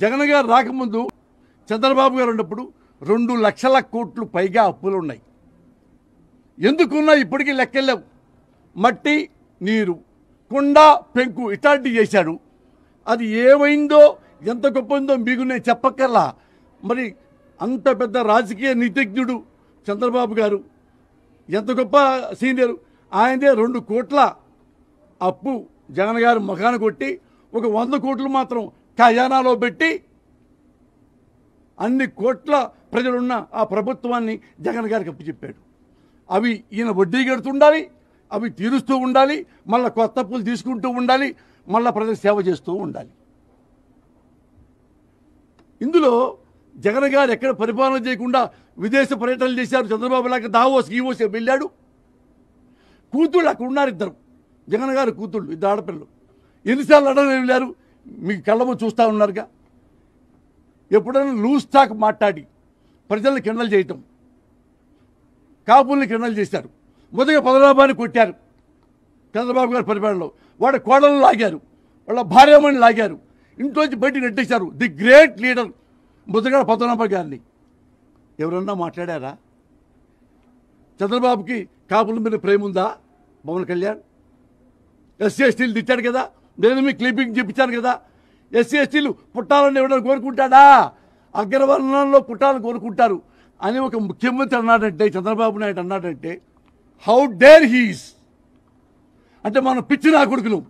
జగన్ గారు రాకముందు చంద్రబాబు గారు ఉన్నప్పుడు రెండు లక్షల కోట్లు పైగా అప్పులు ఉన్నాయి ఎందుకున్నా ఇప్పటికీ లెక్కలేవు మట్టి నీరు కుండ పెంకు ఇటాంటివి చేశాడు అది ఏమైందో ఎంత గొప్పందో మీకు నేను చెప్పక్కర్లా మరి అంత పెద్ద రాజకీయ నీతిజ్ఞుడు చంద్రబాబు గారు ఎంత గొప్ప సీనియర్ ఆయనదే రెండు కోట్ల అప్పు జగన్ గారు మొఖాన కొట్టి ఒక వంద కోట్లు మాత్రం ఖజానాలో పెట్టి అన్ని కోట్ల ప్రజలున్న ఆ ప్రభుత్వాన్ని జగన్ గారికి అప్పచెప్పాడు అవి ఈయన వడ్డీ కడుతుండాలి అవి తీరుస్తూ ఉండాలి మళ్ళీ కొత్త అప్పులు తీసుకుంటూ ఉండాలి మళ్ళీ ప్రజలు సేవ చేస్తూ ఉండాలి ఇందులో జగన్ గారు ఎక్కడ పరిపాలన చేయకుండా విదేశ పర్యటనలు చేశారు చంద్రబాబు లాగా దావోస్ గీవోస్ వెళ్ళాడు కూతుళ్ళు అక్కడ ఉన్నారు ఇద్దరు జగన్ గారు కూతుళ్ళు ఇద్దరు ఆడపిల్లలు ఎన్నిసార్లు అడగలు వెళ్ళారు మీకు కళ్ళము చూస్తూ ఉన్నారుగా ఎప్పుడైనా లూజ్ టాక్ మాట్లాడి ప్రజల్ని కిండలు చేయటం కాపుల్ని కిండలు చేశారు మొదటిగా పదనాభాన్ని కొట్టారు చంద్రబాబు గారి పరిపాలనలో వాడి కోడలు లాగారు వాళ్ళ భార్యమని లాగారు ఇంట్లోంచి బయటికి నెట్టేశారు the great leader Mudragada Padmanabha గారిని ఎవరన్నా మాట్లాడారా చంద్రబాబుకి కాపుల మీద ప్రేమ ఉందా పవన్ కళ్యాణ్ ఎస్సీ ఎస్టీలు తెచ్చాడు కదా నేను మీకు క్లిప్పింగ్ చెప్పించాను కదా ఎస్సీ ఎస్టీలు పుట్టాలని ఎవడని కోరుకుంటాడా అగ్రవర్ణంలో పుట్టాలని కోరుకుంటారు అని ఒక ముఖ్యమంత్రి అన్నాడంటే చంద్రబాబు నాయుడు అన్నాడంటే హౌ డేర్ హీస్ అంటే మనం పిచ్చి నా కొడుకులు